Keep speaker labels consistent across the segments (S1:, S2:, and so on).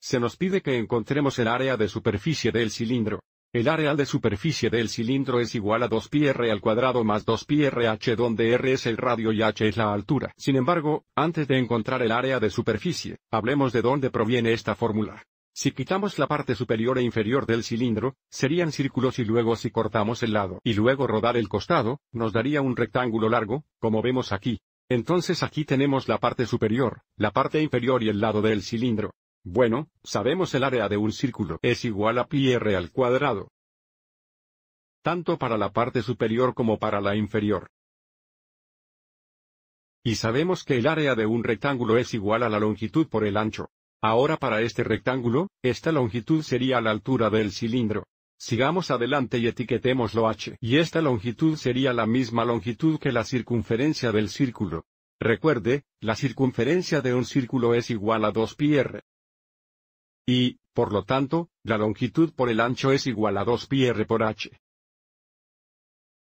S1: se nos pide que encontremos el área de superficie del cilindro. El área de superficie del cilindro es igual a 2πr al cuadrado más 2πrh donde r es el radio y h es la altura. Sin embargo, antes de encontrar el área de superficie, hablemos de dónde proviene esta fórmula. Si quitamos la parte superior e inferior del cilindro, serían círculos y luego si cortamos el lado y luego rodar el costado, nos daría un rectángulo largo, como vemos aquí. Entonces aquí tenemos la parte superior, la parte inferior y el lado del cilindro. Bueno, sabemos el área de un círculo es igual a pi r al cuadrado. Tanto para la parte superior como para la inferior. Y sabemos que el área de un rectángulo es igual a la longitud por el ancho. Ahora para este rectángulo, esta longitud sería la altura del cilindro. Sigamos adelante y lo h. Y esta longitud sería la misma longitud que la circunferencia del círculo. Recuerde, la circunferencia de un círculo es igual a 2 pi r. Y, por lo tanto, la longitud por el ancho es igual a 2 πr por h.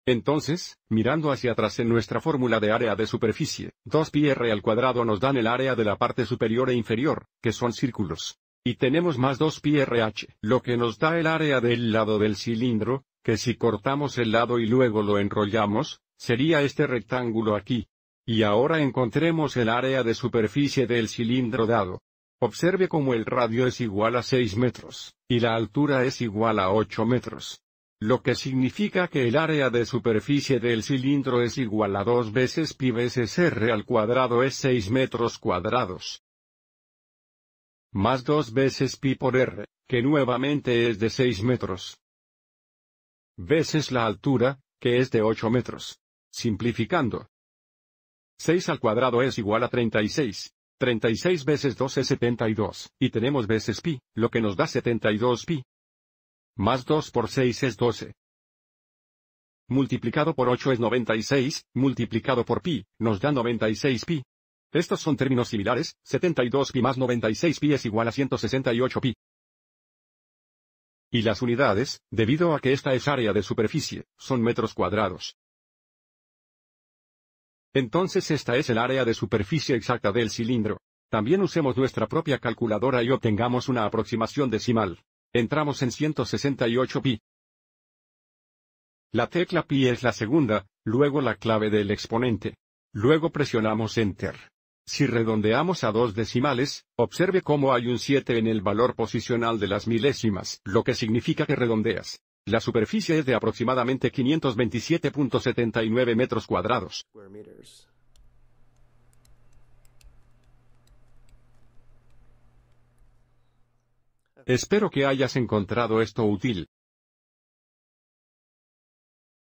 S1: Entonces, mirando hacia atrás en nuestra fórmula de área de superficie, 2 πr al cuadrado nos dan el área de la parte superior e inferior, que son círculos. Y tenemos más 2 πrh lo que nos da el área del lado del cilindro, que si cortamos el lado y luego lo enrollamos, sería este rectángulo aquí. Y ahora encontremos el área de superficie del cilindro dado. Observe cómo el radio es igual a 6 metros, y la altura es igual a 8 metros. Lo que significa que el área de superficie del cilindro es igual a 2 veces pi veces r al cuadrado es 6 metros cuadrados. Más 2 veces pi por r, que nuevamente es de 6 metros. Veces la altura, que es de 8 metros. Simplificando. 6 al cuadrado es igual a 36. 36 veces 2 es 72, y tenemos veces pi, lo que nos da 72 pi. Más 2 por 6 es 12. Multiplicado por 8 es 96, multiplicado por pi, nos da 96 pi. Estos son términos similares, 72 pi más 96 pi es igual a 168 pi. Y las unidades, debido a que esta es área de superficie, son metros cuadrados. Entonces esta es el área de superficie exacta del cilindro. También usemos nuestra propia calculadora y obtengamos una aproximación decimal. Entramos en 168 pi. La tecla pi es la segunda, luego la clave del exponente. Luego presionamos Enter. Si redondeamos a dos decimales, observe cómo hay un 7 en el valor posicional de las milésimas, lo que significa que redondeas. La superficie es de aproximadamente 527.79 metros cuadrados. Espero que hayas encontrado esto útil.